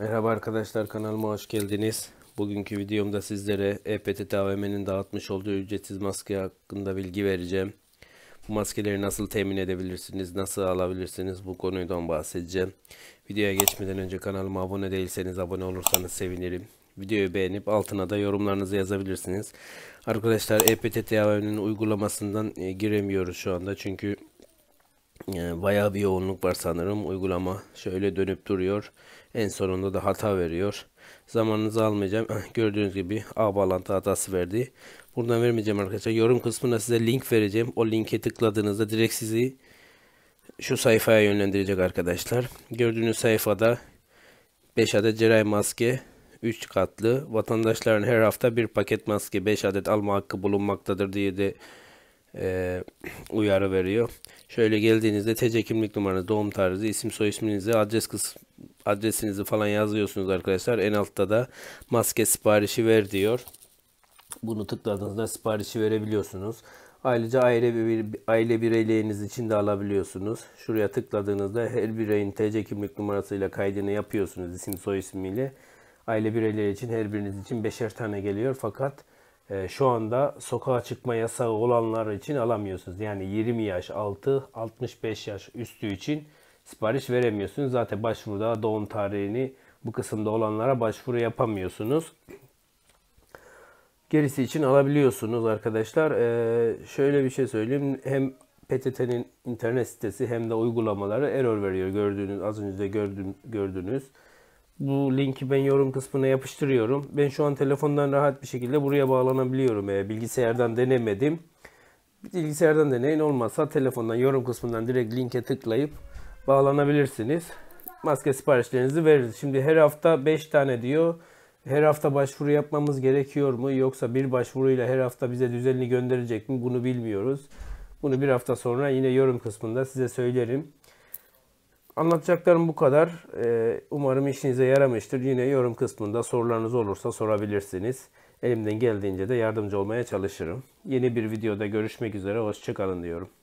Merhaba arkadaşlar kanalıma hoş geldiniz. Bugünkü videomda sizlere EPTT AVM'nin dağıtmış olduğu ücretsiz maske hakkında bilgi vereceğim. Bu maskeleri nasıl temin edebilirsiniz, nasıl alabilirsiniz bu konudan bahsedeceğim. Videoya geçmeden önce kanalıma abone değilseniz abone olursanız sevinirim. Videoyu beğenip altına da yorumlarınızı yazabilirsiniz. Arkadaşlar EPTT AVM'nin uygulamasından e, giremiyoruz şu anda çünkü ee, bayağı bir yoğunluk var sanırım. Uygulama şöyle dönüp duruyor. En sonunda da hata veriyor. Zamanınızı almayacağım. Ah, gördüğünüz gibi A bağlantı hatası verdi. Buradan vermeyeceğim arkadaşlar. Yorum kısmına size link vereceğim. O linke tıkladığınızda direkt sizi şu sayfaya yönlendirecek arkadaşlar. Gördüğünüz sayfada 5 adet cerrahi maske 3 katlı. Vatandaşların her hafta bir paket maske 5 adet alma hakkı bulunmaktadır diye de e, uyarı veriyor. Şöyle geldiğinizde TC kimlik numaranız, doğum tarihi, isim soy isminizi, adres kısmı adresinizi falan yazıyorsunuz arkadaşlar. En altta da maske siparişi ver diyor. Bunu tıkladığınızda siparişi verebiliyorsunuz. Ayrıca aile, bir, aile bireyliğiniz için de alabiliyorsunuz. Şuraya tıkladığınızda her bireyin TC kimlik numarasıyla kaydını yapıyorsunuz isim soy ismiyle. Aile bireyleri için her biriniz için beşer tane geliyor fakat e, şu anda sokağa çıkma yasağı olanlar için alamıyorsunuz. Yani 20 yaş altı, 65 yaş üstü için sipariş veremiyorsunuz. Zaten başvuruda doğum tarihini bu kısımda olanlara başvuru yapamıyorsunuz. Gerisi için alabiliyorsunuz arkadaşlar. Ee, şöyle bir şey söyleyeyim. Hem PTT'nin internet sitesi hem de uygulamaları error veriyor gördüğünüz az önce de gördüğünüz bu linki ben yorum kısmına yapıştırıyorum. Ben şu an telefondan rahat bir şekilde buraya bağlanabiliyorum. E, bilgisayardan denemedim. Bilgisayardan deneyin olmazsa telefondan yorum kısmından direkt linke tıklayıp bağlanabilirsiniz. Maske siparişlerinizi veririz. Şimdi her hafta 5 tane diyor. Her hafta başvuru yapmamız gerekiyor mu? Yoksa bir başvuruyla her hafta bize düzenli gönderecek mi? Bunu bilmiyoruz. Bunu bir hafta sonra yine yorum kısmında size söylerim. Anlatacaklarım bu kadar. Ee, umarım işinize yaramıştır. Yine yorum kısmında sorularınız olursa sorabilirsiniz. Elimden geldiğince de yardımcı olmaya çalışırım. Yeni bir videoda görüşmek üzere. Hoşçakalın diyorum.